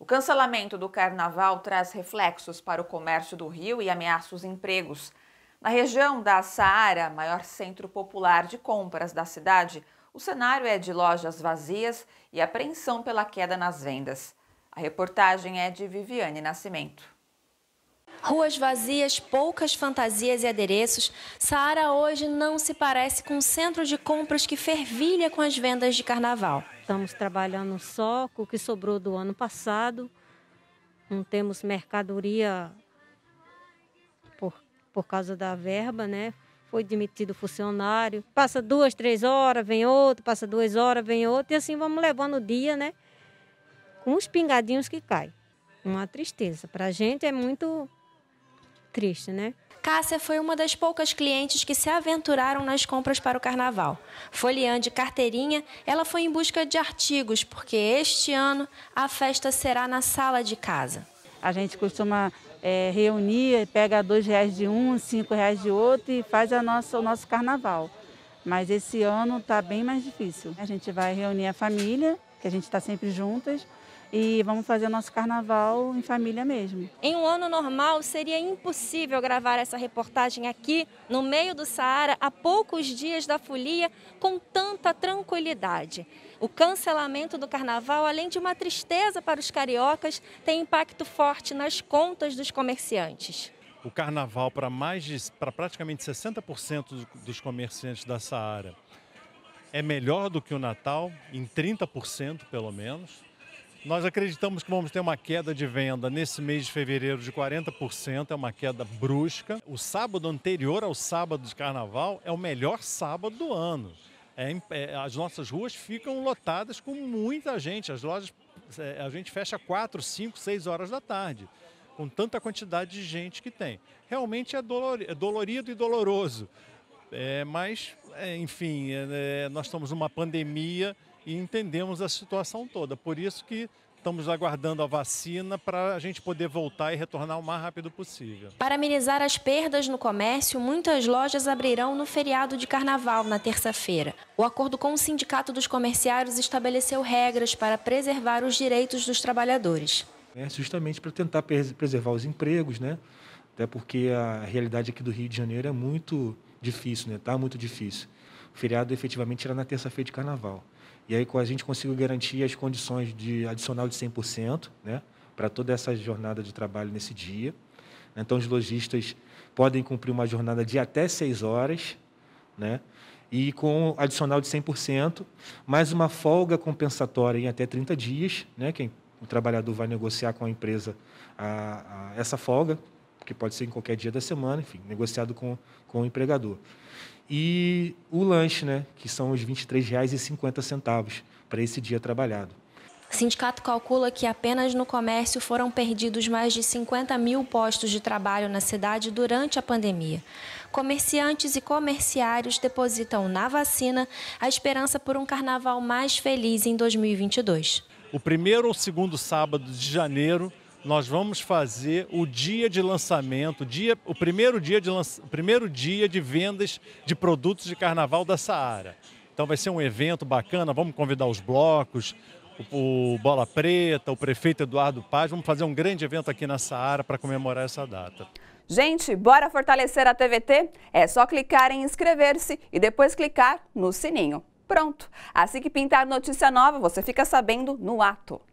O cancelamento do carnaval traz reflexos para o comércio do Rio e ameaça os empregos. Na região da Saara, maior centro popular de compras da cidade, o cenário é de lojas vazias e apreensão pela queda nas vendas. A reportagem é de Viviane Nascimento. Ruas vazias, poucas fantasias e adereços, Saara hoje não se parece com um centro de compras que fervilha com as vendas de carnaval. Estamos trabalhando só com o que sobrou do ano passado. Não temos mercadoria por, por causa da verba, né? Foi demitido funcionário. Passa duas, três horas, vem outro, passa duas horas, vem outro. E assim vamos levando o dia, né? Com os pingadinhos que cai. Uma tristeza. Para a gente é muito triste, né? Cássia foi uma das poucas clientes que se aventuraram nas compras para o carnaval. Folheando de carteirinha, ela foi em busca de artigos, porque este ano a festa será na sala de casa. A gente costuma é, reunir, pega dois reais de um, cinco reais de outro e faz a nossa, o nosso carnaval. Mas esse ano está bem mais difícil. A gente vai reunir a família que a gente está sempre juntas e vamos fazer nosso carnaval em família mesmo. Em um ano normal, seria impossível gravar essa reportagem aqui, no meio do Saara, a poucos dias da folia, com tanta tranquilidade. O cancelamento do carnaval, além de uma tristeza para os cariocas, tem impacto forte nas contas dos comerciantes. O carnaval para mais para praticamente 60% dos comerciantes da Saara é melhor do que o Natal, em 30% pelo menos. Nós acreditamos que vamos ter uma queda de venda nesse mês de fevereiro de 40%, é uma queda brusca. O sábado anterior ao sábado de carnaval é o melhor sábado do ano. É, é, as nossas ruas ficam lotadas com muita gente, as lojas, é, a gente fecha 4, 5, 6 horas da tarde, com tanta quantidade de gente que tem. Realmente é, dolor, é dolorido e doloroso, é, mas é, enfim, é, né, nós estamos numa pandemia e entendemos a situação toda. Por isso que estamos aguardando a vacina para a gente poder voltar e retornar o mais rápido possível. Para minimizar as perdas no comércio, muitas lojas abrirão no feriado de carnaval, na terça-feira. O acordo com o Sindicato dos Comerciários estabeleceu regras para preservar os direitos dos trabalhadores. É justamente para tentar preservar os empregos, né? Até porque a realidade aqui do Rio de Janeiro é muito difícil, né? Tá muito difícil. O feriado efetivamente era na terça-feira de carnaval. E aí a gente conseguiu garantir as condições de adicional de 100%, né? Para toda essa jornada de trabalho nesse dia. Então, os lojistas podem cumprir uma jornada de até 6 horas, né? E com adicional de 100%, mais uma folga compensatória em até 30 dias, né? Quem o trabalhador vai negociar com a empresa a, a essa folga que pode ser em qualquer dia da semana, enfim, negociado com, com o empregador. E o lanche, né, que são os R$ 23,50 para esse dia trabalhado. O sindicato calcula que apenas no comércio foram perdidos mais de 50 mil postos de trabalho na cidade durante a pandemia. Comerciantes e comerciários depositam na vacina a esperança por um carnaval mais feliz em 2022. O primeiro ou segundo sábado de janeiro nós vamos fazer o dia de lançamento, o, dia, o, primeiro, dia de lança, primeiro dia de vendas de produtos de carnaval da Saara. Então vai ser um evento bacana, vamos convidar os blocos, o, o Bola Preta, o prefeito Eduardo Paz, vamos fazer um grande evento aqui na Saara para comemorar essa data. Gente, bora fortalecer a TVT? É só clicar em inscrever-se e depois clicar no sininho. Pronto! Assim que pintar notícia nova, você fica sabendo no ato.